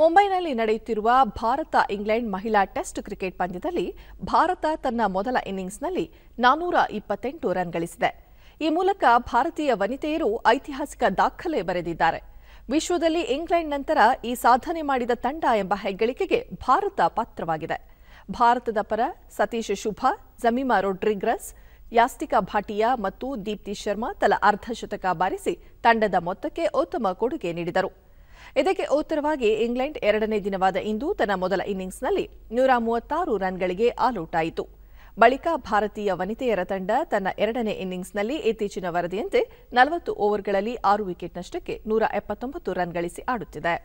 ಮುಂಬೈನಲ್ಲಿ ನಡೆಯುತ್ತಿರುವ ಭಾರತ ಇಂಗ್ಲೆಂಡ್ ಮಹಿಳಾ ಟೆಸ್ಟ್ ಕ್ರಿಕೆಟ್ ಪಂದ್ಯದಲ್ಲಿ ಭಾರತ ತನ್ನ ಮೊದಲ ಇನ್ನಿಂಗ್ಸ್ನಲ್ಲಿ ನಾನೂರ ಇಪ್ಪತ್ತೆಂಟು ರನ್ ಗಳಿಸಿದೆ ಈ ಮೂಲಕ ಭಾರತೀಯ ವನಿತೆಯರು ಐತಿಹಾಸಿಕ ದಾಖಲೆ ಬರೆದಿದ್ದಾರೆ ವಿಶ್ವದಲ್ಲಿ ಇಂಗ್ಲೆಂಡ್ ನಂತರ ಈ ಸಾಧನೆ ಮಾಡಿದ ತಂಡ ಎಂಬ ಹೆಗ್ಗಳಿಕೆಗೆ ಭಾರತ ಪಾತ್ರವಾಗಿದೆ ಭಾರತದ ಪರ ಸತೀಶ್ ಶುಭಾ ಜಮೀಮಾ ರೋಡ್ರಿಗ್ರಸ್ ಯಾಸ್ತಿಕಾ ಭಾಟಿಯಾ ಮತ್ತು ದೀಪ್ತಿ ಶರ್ಮಾ ತಲಾ ಅರ್ಧಶತಕ ಬಾರಿಸಿ ತಂಡದ ಮೊತ್ತಕ್ಕೆ ಉತ್ತಮ ಕೊಡುಗೆ ನೀಡಿದರು ಇದಕ್ಕೆ ಉತ್ತರವಾಗಿ ಇಂಗ್ಲೆಂಡ್ ಎರಡನೇ ದಿನವಾದ ಇಂದು ತನ್ನ ಮೊದಲ ಇನ್ನಿಂಗ್ಸ್ನಲ್ಲಿ ನೂರ ಮೂವತ್ತಾರು ರನ್ಗಳಿಗೆ ಆಲೌಟಾಯಿತು ಬಳಿಕ ಭಾರತೀಯ ವನಿತೆಯರ ತಂಡ ತನ್ನ ಎರಡನೇ ಇನ್ನಿಂಗ್ಸ್ನಲ್ಲಿ ಇತ್ತೀಚಿನ ವರದಿಯಂತೆ ನಲವತ್ತು ಓವರ್ಗಳಲ್ಲಿ ಆರು ವಿಕೆಟ್ನಷ್ಟಕ್ಕೆ ನೂರ ಎಪ್ಪತ್ತೊಂಬತ್ತು ರನ್ ಗಳಿಸಿ ಆಡುತ್ತಿದೆ